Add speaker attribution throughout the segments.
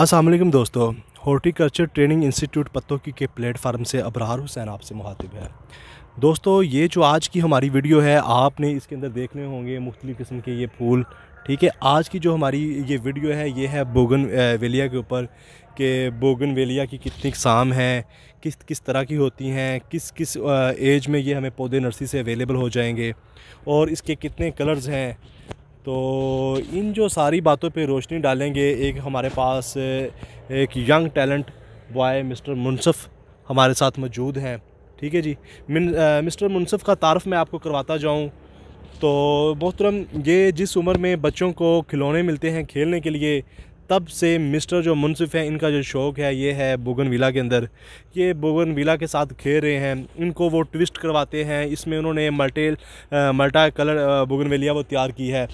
Speaker 1: असलम दोस्तों horticulture training institute पत्तोकी के platform से अबरार हुसैन आपसे मुहातिब है दोस्तों ये जो आज की हमारी वीडियो है आपने इसके अंदर देखने होंगे मुख्तलिफ़ किस्म के ये फूल ठीक है आज की जो हमारी ये वीडियो है ये है बोगन वेलिया के ऊपर कि बोगन वेलिया की कितनी शाम हैं किस किस तरह की होती हैं किस किस एज में ये हमें पौधे नर्सरी से अवेलेबल हो जाएंगे और इसके कितने कलर्स हैं तो इन जो सारी बातों पे रोशनी डालेंगे एक हमारे पास एक young talent boy mister Munsif हमारे साथ मौजूद हैं ठीक है जी मिन आ, मिस्टर मुनसफ़ का तारफ़ मैं आपको करवाता जाऊँ तो मोहतरम ये जिस उम्र में बच्चों को खिलौने मिलते हैं खेलने के लिए तब से मिस्टर जो मुनसिफ हैं इनका जो शौक़ है ये है बुगन विला के अंदर ये बुगन विला के साथ खेल रहे हैं इनको वो ट्विस्ट करवाते हैं इसमें उन्होंने मल्टेल मल्टा कलर बुगन वेलिया वो तैयार की है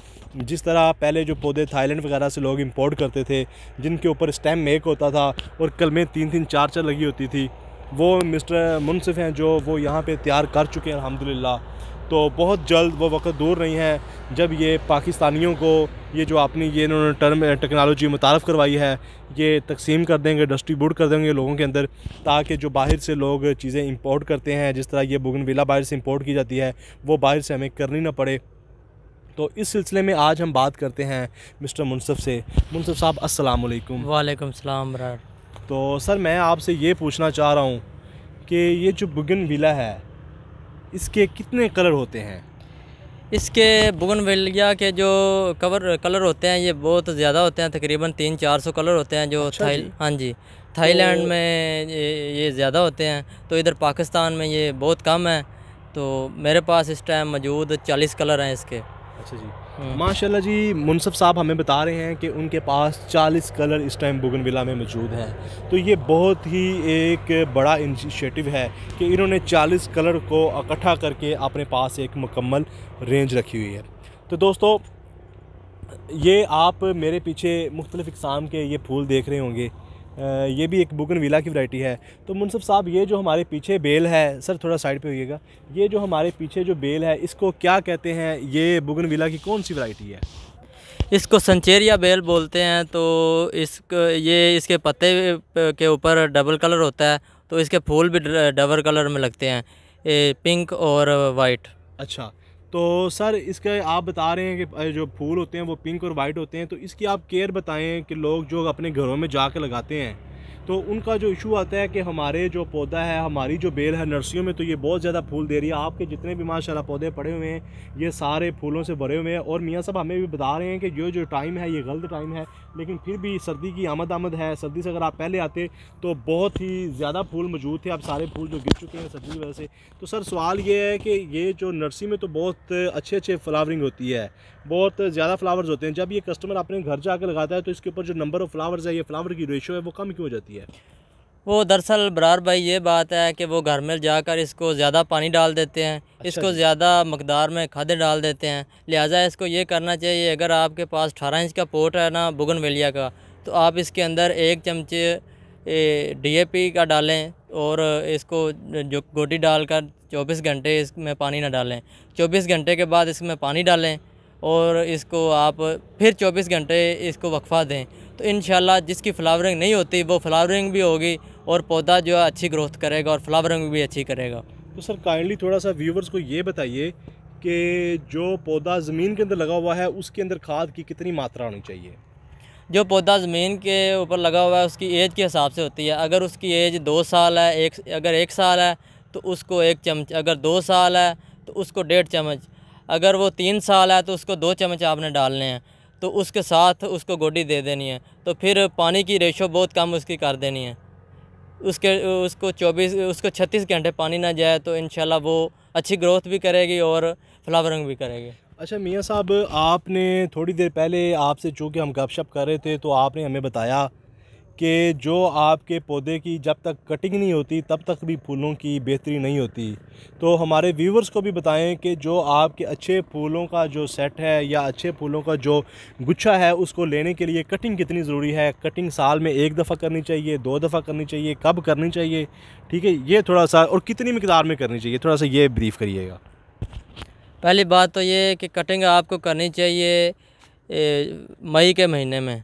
Speaker 1: जिस तरह पहले जो पौधे थाईलैंड वगैरह से लोग इंपोर्ट करते थे जिनके ऊपर स्टैम मेक होता था और कलमें तीन तीन चार चार लगी होती थी वो मिस्टर मुनसिफ हैं जो वो यहाँ पे तैयार कर चुके हैं अलहमदिल्ला तो बहुत जल्द वो वक्त दूर नहीं है जब ये पाकिस्तानियों को ये जो आपने ये इन्होंने टर्म टेक्नोलॉजी मुतारफ़ करवाई है ये तकसीम कर देंगे डिस्ट्रीब्यूट कर देंगे लोगों के अंदर ताकि जो बाहर से लोग चीज़ें इंपोर्ट करते हैं जिस तरह ये बुगनविला बाहर से इंपोर्ट की जाती है वो बाहर से हमें करनी ना पड़े तो इस सिलसिले में आज हम बात करते हैं मिस्टर मुनसफ़ से मुनसफ़ साहब असल वालेकुम वालेकुम सलाम तो सर मैं आपसे ये पूछना चाह रहा हूँ कि ये जो बुगन विला है इसके कितने कलर होते हैं
Speaker 2: इसके बुगन वेलिया के जो कवर कलर होते हैं ये बहुत ज़्यादा होते हैं तकरीबन तीन चार सौ कलर होते हैं जो अच्छा थाई हाँ जी थाईलैंड तो... में ये, ये ज़्यादा होते हैं तो इधर पाकिस्तान में ये बहुत कम है तो मेरे पास इस टाइम मौजूद चालीस कलर हैं इसके अच्छा जी हाँ। माशाल्लाह
Speaker 1: जी मुनसफ साहब हमें बता रहे हैं कि उनके पास 40 कलर इस टाइम बुगनविला में मौजूद हैं तो ये बहुत ही एक बड़ा इनिशिएटिव है कि इन्होंने 40 कलर को इकट्ठा करके अपने पास एक मुकम्मल रेंज रखी हुई है तो दोस्तों ये आप मेरे पीछे मुख्तलिफ़ इकसाम के ये फूल देख रहे होंगे ये भी एक बुगन वीला की वैरायटी है तो मुनसब साहब ये जो हमारे पीछे बेल है सर थोड़ा साइड पे होइएगा ये जो हमारे पीछे जो बेल है इसको क्या कहते हैं ये बुगन विला की कौन सी वैरायटी है
Speaker 2: इसको संचेरिया बेल बोलते हैं तो इस ये इसके पत्ते के ऊपर डबल कलर होता है तो इसके फूल भी डबल कलर में लगते हैं ए, पिंक और वाइट अच्छा
Speaker 1: तो सर इसके आप बता रहे हैं कि जो फूल होते हैं वो पिंक और वाइट होते हैं तो इसकी आप केयर बताएं कि लोग जो अपने घरों में जा कर लगाते हैं तो उनका जो इशू आता है कि हमारे जो पौधा है हमारी जो बेल है नर्सरियों में तो ये बहुत ज़्यादा फूल दे रही है आपके जितने भी माशाला पौधे पड़े हुए हैं ये सारे फूलों से भरे हुए हैं और मियाँ साहब हमें भी बता रहे हैं कि जो जो टाइम है ये गलत टाइम है लेकिन फिर भी सर्दी की आमद आमद है सर्दी से अगर आप पहले आते तो बहुत ही ज़्यादा फूल मौजूद थे अब सारे फूल जो गिर चुके हैं सर्दी की वजह से तो सर सवाल ये है कि ये जो नर्सरी में तो बहुत अच्छे अच्छे फ्लावरिंग होती है बहुत ज़्यादा फ्लावर्स होते हैं जब ये कस्टमर अपने घर जा लगाता है तो इसके ऊपर जो नंबर ऑफ़ फ्लावर्स है ये फ्लावर की रेशो है वो कम क्यों हो जाती है
Speaker 2: वो दरअसल बरार भाई ये बात है कि वो घर में जाकर इसको ज़्यादा पानी डाल देते हैं अच्छा इसको ज़्यादा मकदार में खादे डाल देते हैं लिहाजा इसको ये करना चाहिए अगर आपके पास अठारह इंच का पोट है ना बुगन वेलिया का तो आप इसके अंदर एक चमचे पी का डालें और इसको जो गोटी डालकर 24 घंटे इसमें पानी ना डालें 24 घंटे के बाद इसमें पानी डालें और इसको आप फिर 24 घंटे इसको वक्फा दें तो इन जिसकी फ्लावरिंग नहीं होती वो फ्लावरिंग भी होगी और पौधा जो है अच्छी ग्रोथ करेगा और फ्लावरिंग भी अच्छी करेगा
Speaker 1: तो सर काइंडली थोड़ा सा व्यूवर्स को ये बताइए कि जो पौधा ज़मीन के अंदर लगा हुआ है उसके अंदर खाद की कितनी मात्रा होनी चाहिए
Speaker 2: जो पौधा ज़मीन के ऊपर लगा हुआ है उसकी एज के हिसाब से होती है अगर उसकी एज दो साल है एक अगर एक साल है तो उसको एक चम्मच अगर दो साल है तो उसको डेढ़ चम्मच अगर वो तीन साल है तो उसको दो चम्मच आपने डालने हैं तो उसके साथ उसको गोडी दे देनी है तो फिर पानी की रेशो बहुत कम उसकी कर देनी है उसके उसको 24 उसको 36 घंटे पानी ना जाए तो इन वो अच्छी ग्रोथ भी करेगी और फ्लावरिंग भी करेगी
Speaker 1: अच्छा मियाँ साहब आपने थोड़ी देर पहले आपसे चूँकि हम गपशप कर रहे थे तो आपने हमें बताया कि जो आपके पौधे की जब तक कटिंग नहीं होती तब तक भी फूलों की बेहतरी नहीं होती तो हमारे व्यूवर्स को भी बताएं कि जो आपके अच्छे फूलों का जो सेट है या अच्छे फूलों का जो गुच्छा है उसको लेने के लिए कटिंग कितनी ज़रूरी है कटिंग साल में एक दफ़ा करनी चाहिए दो दफ़ा करनी चाहिए कब करनी चाहिए ठीक है ये थोड़ा सा और कितनी
Speaker 2: मकदार में करनी चाहिए थोड़ा सा
Speaker 1: ये ब्रीफ़ करिएगा
Speaker 2: पहली बात तो ये कि कटिंग आपको करनी चाहिए मई के महीने में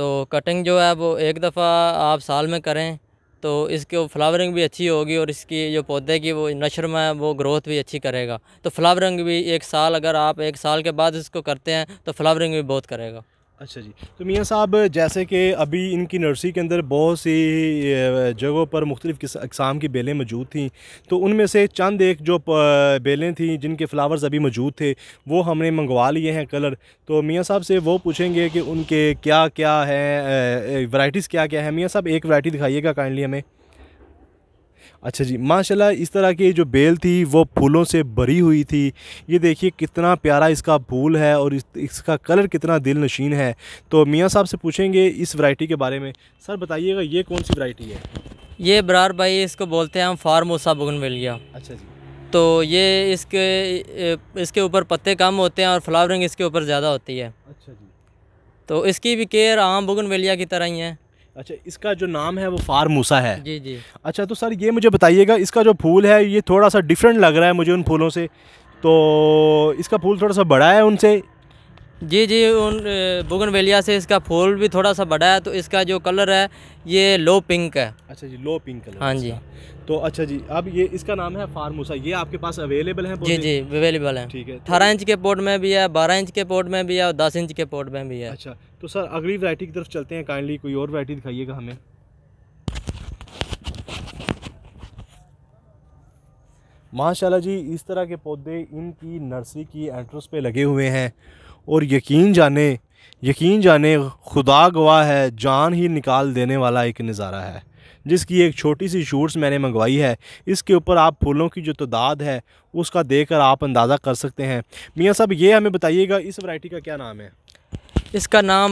Speaker 2: तो कटिंग जो है वो एक दफ़ा आप साल में करें तो इसके फ्लावरिंग भी अच्छी होगी और इसकी जो पौधे की वो नशर में वो ग्रोथ भी अच्छी करेगा तो फ्लावरिंग भी एक साल अगर आप एक साल के बाद इसको करते हैं तो फ्लावरिंग भी बहुत करेगा अच्छा जी
Speaker 1: तो मियाँ साहब जैसे कि अभी इनकी नर्सरी के अंदर बहुत सी जगहों पर मुख्तलिफ़ अकसाम की बेलें मौजूद थी तो उनमें से चंद एक जो बेलें थीं जिनके फ़्लावर्स अभी मौजूद थे वो हमने मंगवा लिए हैं कलर तो मियाँ साहब से वो पूछेंगे कि उनके क्या क्या हैं वैराइटीज़ क्या क्या हैं मियाँ साहब एक वैरायटी दिखाइएगा काइंडली हमें अच्छा जी माशाल्लाह इस तरह की जो बेल थी वो फूलों से भरी हुई थी ये देखिए कितना प्यारा इसका फूल है और इस, इसका कलर कितना दिल नशीन है तो मियाँ साहब से पूछेंगे इस वैरायटी के बारे में
Speaker 2: सर बताइएगा ये कौन सी वैरायटी है ये बरार भाई इसको बोलते हैं हम फार्मोसा बुगन मिल अच्छा जी तो ये इसके इसके ऊपर पत्ते कम होते हैं और फ्लावरिंग इसके ऊपर ज़्यादा होती है अच्छा जी तो इसकी भी केयर आम बगन की तरह ही है अच्छा इसका जो नाम है वो
Speaker 1: फारमूसा है जी जी अच्छा तो सर ये मुझे बताइएगा इसका जो फूल है ये थोड़ा सा डिफरेंट लग रहा है मुझे उन फूलों से तो इसका फूल थोड़ा सा बड़ा है उनसे
Speaker 2: जी जी उन बुगन वेलिया से इसका फूल भी थोड़ा सा बड़ा है तो इसका जो कलर है ये लो पिंक है
Speaker 1: अच्छा जी लो पिंक कलर हाँ जी अच्छा। तो अच्छा जी अब ये इसका नाम है फार्मोसा ये आपके पास अवेलेबल है जी जी
Speaker 2: अवेलेबल है ठीक है तो अठारह इंच के पोर्ट में भी है बारह इंच के पोर्ट में भी है और दस इंच के पोर्ट में भी है अच्छा
Speaker 1: तो सर अगली वरायटी की तरफ चलते हैं काइंडली कोई और वरायटी दिखाइएगा हमें माशाला जी इस तरह के पौधे इनकी नर्सरी की एंट्रेंस पे लगे हुए हैं और यकीन जाने यकीन जाने खुदा गवाह है जान ही निकाल देने वाला एक नज़ारा है जिसकी एक छोटी सी शूट्स मैंने मंगवाई है इसके ऊपर आप फूलों की जो तादाद है उसका देखकर आप अंदाज़ा कर सकते हैं मियाँ साहब ये हमें बताइएगा इस वैरायटी का क्या नाम है
Speaker 2: इसका नाम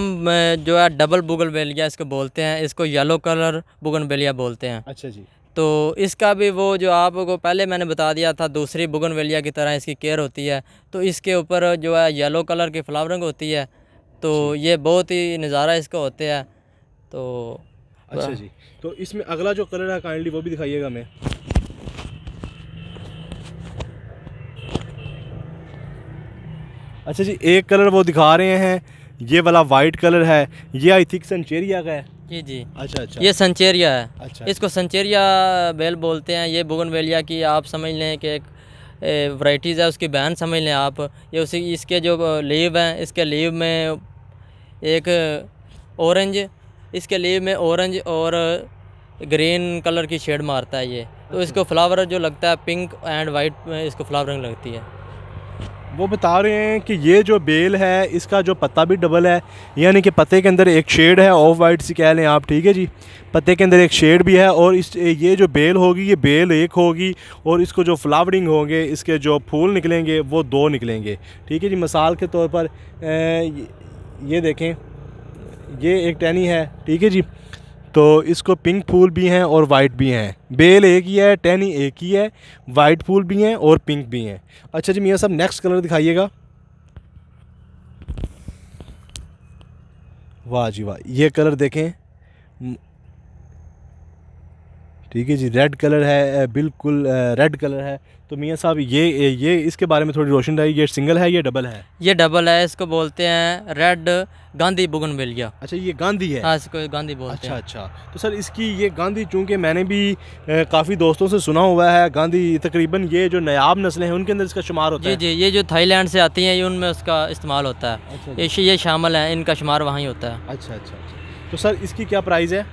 Speaker 2: जो है डबल बुगल बेलिया इसको बोलते हैं इसको येलो कलर बुगन बेलिया बोलते हैं अच्छा जी तो इसका भी वो जो आपको पहले मैंने बता दिया था दूसरी बुगन की तरह इसकी केयर होती है तो इसके ऊपर जो है येलो कलर की फ्लावरिंग होती है तो ये बहुत ही नज़ारा इसका होता है तो अच्छा जी
Speaker 1: तो इसमें अगला जो कलर है काइंडली वो भी दिखाइएगा मैं अच्छा जी एक कलर वो दिखा रहे हैं ये वाला वाइट कलर है ये आई थिंक सनचेरिया का है
Speaker 2: जी जी अच्छा अच्छा ये सनचेरिया है अच्छा इसको सनचेरिया बेल बोलते हैं ये बुगन वेलिया की आप समझ लें कि एक वराइटीज़ है उसकी बहन समझ लें आप ये उसी इसके जो लीव हैं इसके लीव में एक ऑरेंज इसके लीव में ऑरेंज और ग्रीन कलर की शेड मारता है ये तो अच्छा। इसको फ्लावर जो लगता है पिंक एंड वाइट में इसको फ्लावरिंग लगती है
Speaker 1: वो बता रहे हैं कि ये जो बेल है इसका जो पत्ता भी डबल है यानी कि पत्ते के अंदर एक शेड है ऑफ वाइट सी कह लें आप ठीक है जी पत्ते के अंदर एक शेड भी है और इस ये जो बेल होगी ये बेल एक होगी और इसको जो फ्लावरिंग होंगे इसके जो फूल निकलेंगे वो दो निकलेंगे ठीक है जी मिसाल के तौर पर ए, ये देखें ये एक टहनी है ठीक है जी तो इसको पिंक फूल भी हैं और वाइट भी हैं बेल एक ही है टहनी एक ही है वाइट फूल भी हैं और पिंक भी हैं अच्छा जी मियाँ साहब नेक्स्ट कलर दिखाइएगा वाह जी वाह ये कलर देखें ठीक है जी रेड कलर है बिल्कुल रेड कलर है तो मियाँ साहब ये ये इसके बारे में थोड़ी रोशन रही ये सिंगल है ये डबल है
Speaker 2: ये डबल है इसको बोलते हैं रेड गांधी बुगन बिलिया अच्छा ये गांधी है हाँ इसको गांधी बोलते अच्छा हैं। अच्छा
Speaker 1: तो सर इसकी ये गांधी चूंकि मैंने भी काफ़ी दोस्तों से सुना हुआ है गांधी तकरीबन ये जो नयाब नस्लें हैं उनके अंदर इसका शुमार होता जी, है जी
Speaker 2: ये जो थाईलैंड से आती हैं उनमें उसका इस्तेमाल होता है अच्छा, अच्छा। ये शामिल है इनका शुमार वहाँ ही होता है अच्छा, अच्छा अच्छा तो सर इसकी क्या प्राइस है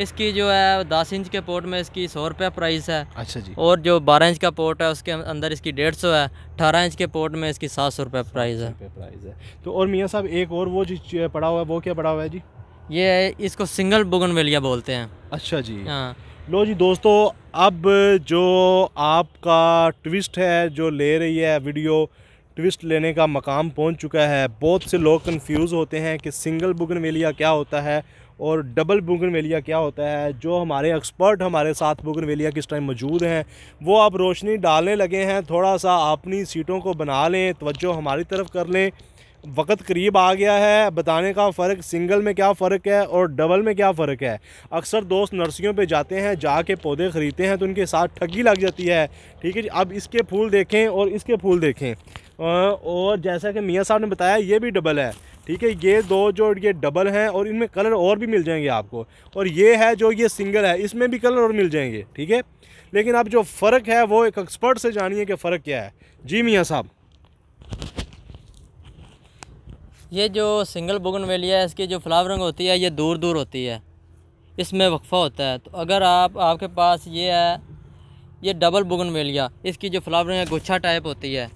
Speaker 2: इसकी जो है दस इंच के पोर्ट में इसकी सौ रुपया प्राइस है अच्छा जी और जो बारह इंच का पोर्ट है उसके अंदर इसकी डेढ़ सौ है अठारह इंच के पोर्ट में इसकी सात सौ रुपया प्राइस है प्राइस है
Speaker 1: तो और मियाँ साहब एक और वो जी पड़ा हुआ है वो क्या पड़ा हुआ है जी ये इसको सिंगल
Speaker 2: बुगन बोलते हैं अच्छा जी हाँ
Speaker 1: लो जी दोस्तों अब जो आपका ट्विस्ट है जो ले रही है वीडियो ट्विस्ट लेने का मकाम पहुंच चुका है बहुत से लोग कंफ्यूज होते हैं कि सिंगल बुगन क्या होता है और डबल बुगन वेलिया क्या होता है जो हमारे एक्सपर्ट हमारे साथ बुगन वेलिया किस टाइम मौजूद हैं वो आप रोशनी डालने लगे हैं थोड़ा सा अपनी सीटों को बना लें तोज्जो हमारी तरफ कर लें वक्त करीब आ गया है बताने का फ़र्क सिंगल में क्या फ़र्क है और डबल में क्या फ़र्क है अक्सर दोस्त नर्सरियों पे जाते हैं जाके पौधे ख़रीदते हैं तो उनके साथ ठगी लग जाती है ठीक है जी अब इसके फूल देखें और इसके फूल देखें और जैसा कि मियाँ साहब ने बताया ये भी डबल है ठीक है ये दो जो ये डबल हैं और इनमें कलर और भी मिल जाएंगे आपको और ये है जो ये सिंगल है इसमें भी कलर और मिल जाएंगे ठीक है लेकिन आप जो फ़र्क है वो एक एक्सपर्ट से जानिए कि फ़र्क क्या है जी मियाँ साहब
Speaker 2: ये जो सिंगल बुगन वेलिया है इसकी जो फ्लावरिंग होती है ये दूर दूर होती है इसमें वक्फ़ा होता है तो अगर आप आपके पास ये है ये डबल बुगन वेलिया इसकी जो फ्लावरिंग है गुच्छा टाइप होती है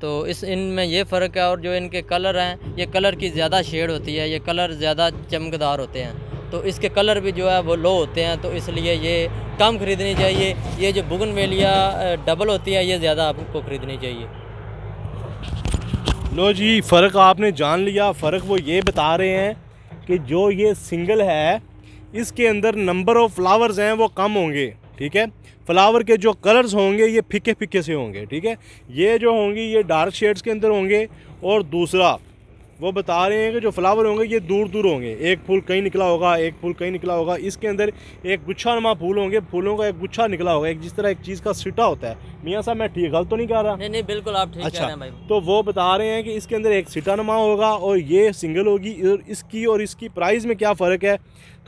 Speaker 2: तो इस इन में ये फ़र्क है और जो इनके कलर हैं ये कलर की ज़्यादा शेड होती है ये कलर ज़्यादा चमकदार होते हैं तो इसके कलर भी जो है वो लो होते हैं तो इसलिए ये कम ख़रीदनी चाहिए ये जो बुगन वेलिया डबल होती है ये ज़्यादा आपको ख़रीदनी चाहिए
Speaker 1: लो जी फ़र्क आपने जान लिया फ़र्क वो ये बता रहे हैं कि जो ये सिंगल है इसके अंदर नंबर ऑफ़ फ्लावर्स हैं वो कम होंगे ठीक है फ्लावर के जो कलर्स होंगे ये फिक्के फिक्के से होंगे ठीक है ये जो होंगी ये डार्क शेड्स के अंदर होंगे और दूसरा वो बता रहे हैं कि जो फ्लावर होंगे ये दूर दूर होंगे एक फूल कहीं निकला होगा एक फूल कहीं निकला होगा इसके अंदर एक गुच्छानुमा फूल होंगे फूलों का एक गुच्छा निकला होगा एक जिस तरह एक चीज़ का सिटा होता है मियाँ साहब मैं ठीक गलत तो नहीं कह रहा नहीं
Speaker 2: नहीं बिल्कुल आप ठीक अच्छा कह रहे हैं भाई
Speaker 1: तो वो बता रहे हैं कि इसके अंदर एक सिटानुमा होगा और ये सिंगल होगी इसकी और इसकी प्राइस में क्या फ़र्क है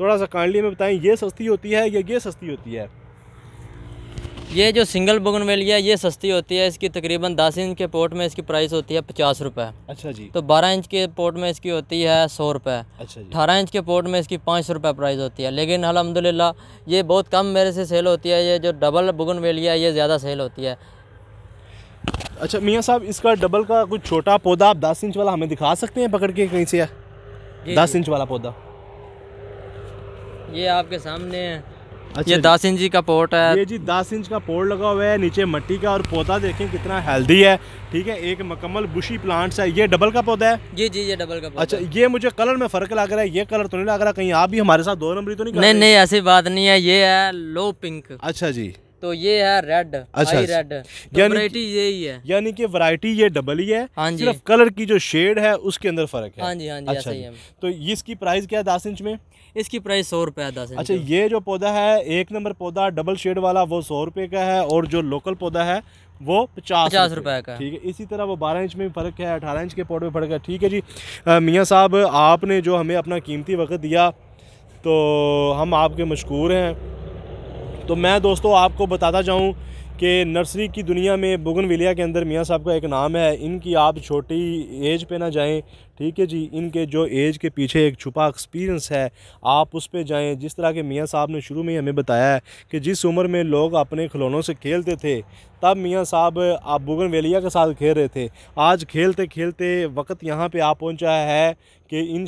Speaker 1: थोड़ा सा काइंडली में बताएँ ये सस्ती होती है या ये सस्ती होती है
Speaker 2: ये जो सिंगल बुगन है ये सस्ती होती है इसकी तकरीबन दस इंच के पोट में इसकी प्राइस होती है पचास रुपये अच्छा जी तो बारह इंच के पोट में इसकी होती है सौ रुपये अच्छा अठारह इंच के पोट में इसकी पाँच सौ रुपये प्राइस होती है लेकिन अलहमदिल्ला ये बहुत कम मेरे से सेल होती है ये जो डबल बुगन है ये ज़्यादा सेल होती है
Speaker 1: अच्छा मियाँ साहब इसका डबल का कुछ छोटा पौधा आप दस इंच वाला हमें दिखा सकते हैं पकड़ के कहीं से दस इंच वाला पौधा
Speaker 2: ये आपके सामने है अच्छा ये दस
Speaker 1: इंच का पोर्ट है ये जी दस इंच का पोर्ट लगा हुआ है नीचे मट्टी का और पौधा देखें कितना हेल्दी है ठीक है एक मकम्मल बुशी प्लांट्स है ये डबल का पौधा है
Speaker 2: जी जी ये डबल का अच्छा
Speaker 1: ये मुझे कलर में फर्क लग रहा है ये कलर तो नहीं लग रहा कहीं आप भी हमारे साथ दो नंबरी तो
Speaker 2: नहीं नहीं ऐसी बात नहीं है ये है लो पिंक अच्छा जी तो ये है रेड अच्छा रेड अच्छा। तो यही है
Speaker 1: यानी कि वरायटी ये डबल ही है हाँ जी सिर्फ कलर की जो शेड है उसके अंदर फर्क है हाँ जी हाँ जी अच्छा ही है तो इसकी प्राइस क्या है दस इंच में इसकी प्राइस सौ रुपए है दस इंच अच्छा ये जो पौधा है एक नंबर पौधा डबल शेड वाला वो सौ रुपए का है और जो लोकल पौधा है वो पचास पचास रुपए का ठीक है इसी तरह वो बारह इंच में फ़र्क है अठारह इंच के पौधे में फ़र्क है ठीक है जी मियाँ साहब आपने जो हमें अपना कीमती वक्त दिया तो हम आपके मशहूर हैं तो मैं दोस्तों आपको बताता जाऊँ कि नर्सरी की दुनिया में बुगन के अंदर मियाँ साहब का एक नाम है इनकी आप छोटी एज पे ना जाएं ठीक है जी इनके जो एज के पीछे एक छुपा एक्सपीरियंस है आप उस पर जाएँ जिस तरह के मियाँ साहब ने शुरू में हमें बताया कि जिस उम्र में लोग अपने खिलौनों से खेलते थे तब मियाँ साहब आप बुगन वेलिया के साथ खेल रहे थे आज खेलते खेलते वक्त यहाँ पे आ पहुँचा है कि इन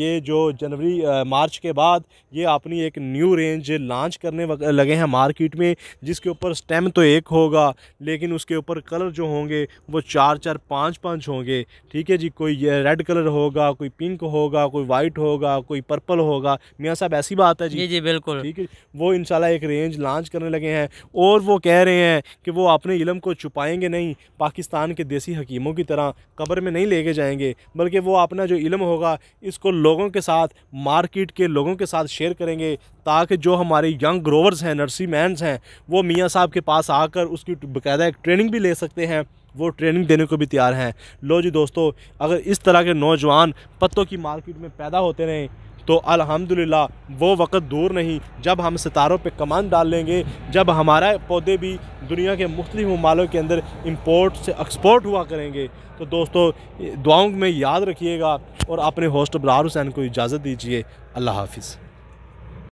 Speaker 1: ये जो जनवरी मार्च के बाद ये अपनी एक न्यू रेंज लॉन्च करने लगे हैं मार्केट में जिसके ऊपर स्टेम तो एक होगा लेकिन उसके ऊपर कलर जो होंगे वो चार चार पाँच पाँच होंगे ठीक है जी कोई रेड कलर होगा कोई पिंक होगा कोई वाइट होगा कोई पर्पल होगा मियाँ साहब ऐसी बात है जी जी, जी बिल्कुल ठीक है वो इन एक रेंज लॉन्च करने लगे हैं और वो कह रहे हैं कि वो अपने इलम को छुपाएंगे नहीं पाकिस्तान के देसी हकीमों की तरह कब्र में नहीं लेके जाएंगे बल्कि वो अपना जो इलम होगा इसको लोगों के साथ मार्केट के लोगों के साथ शेयर करेंगे ताकि जो हमारे यंग ग्रोवर्स हैं नर्सी मैंस हैं वो मियाँ साहब के पास आकर उसकी बाकायदा एक ट्रेनिंग भी ले सकते हैं वो ट्रेनिंग देने को भी तैयार हैं लो जी दोस्तों अगर इस तरह के नौजवान पत्तों की मार्केट में पैदा होते रहें तो अल्हम्दुलिल्लाह वो वक्त दूर नहीं जब हम सितारों पे कमान डाल लेंगे जब हमारा पौधे भी दुनिया के मुख्तलिफ ममालों के अंदर इंपोर्ट से एक्सपोर्ट हुआ करेंगे तो दोस्तों दुआओं में याद रखिएगा और अपने होस्ट बरार हुसैन को इजाज़त दीजिए अल्लाह हाफिज़